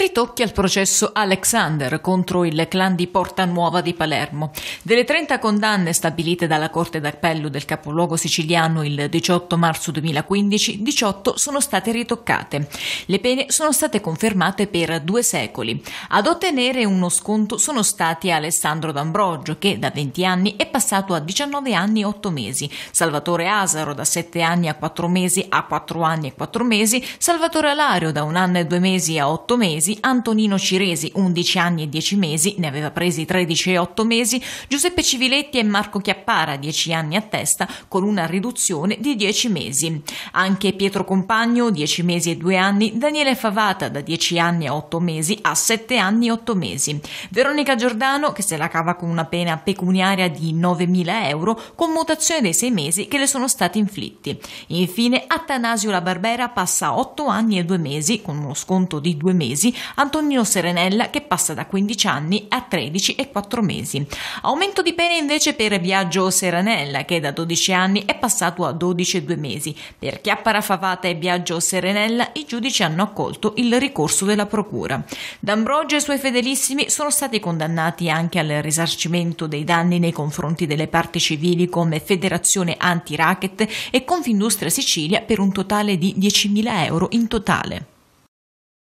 Ritocchi al processo Alexander contro il clan di Porta Nuova di Palermo. Delle 30 condanne stabilite dalla Corte d'Appello del capoluogo siciliano il 18 marzo 2015, 18 sono state ritoccate. Le pene sono state confermate per due secoli. Ad ottenere uno sconto sono stati Alessandro D'Ambrogio, che da 20 anni è passato a 19 anni e 8 mesi, Salvatore Asaro da 7 anni a 4 mesi a 4 anni e 4 mesi, Salvatore Alario da 1 anno e 2 mesi a 8 mesi, mesi, Antonino Ciresi 11 anni e 10 mesi, ne aveva presi 13 e 8 mesi, Giuseppe Civiletti e Marco Chiappara 10 anni a testa con una riduzione di 10 mesi. Anche Pietro Compagno 10 mesi e 2 anni, Daniele Favata da 10 anni a 8 mesi a 7 anni e 8 mesi. Veronica Giordano che se la cava con una pena pecuniaria di 9.000 euro con mutazione dei 6 mesi che le sono stati inflitti. Infine Atanasio La Barbera passa a 8 anni e 2 mesi con uno sconto di 2 mesi Antonino Serenella che passa da 15 anni a 13 e 4 mesi. Aumento di pene invece per Biagio Serenella che da 12 anni è passato a 12 e 2 mesi. Per Chiappara Favata e Biagio Serenella i giudici hanno accolto il ricorso della Procura. D'Ambrogio e i suoi fedelissimi sono stati condannati anche al risarcimento dei danni nei confronti delle parti civili come Federazione Anti-Racket e Confindustria Sicilia per un totale di 10.000 euro in totale.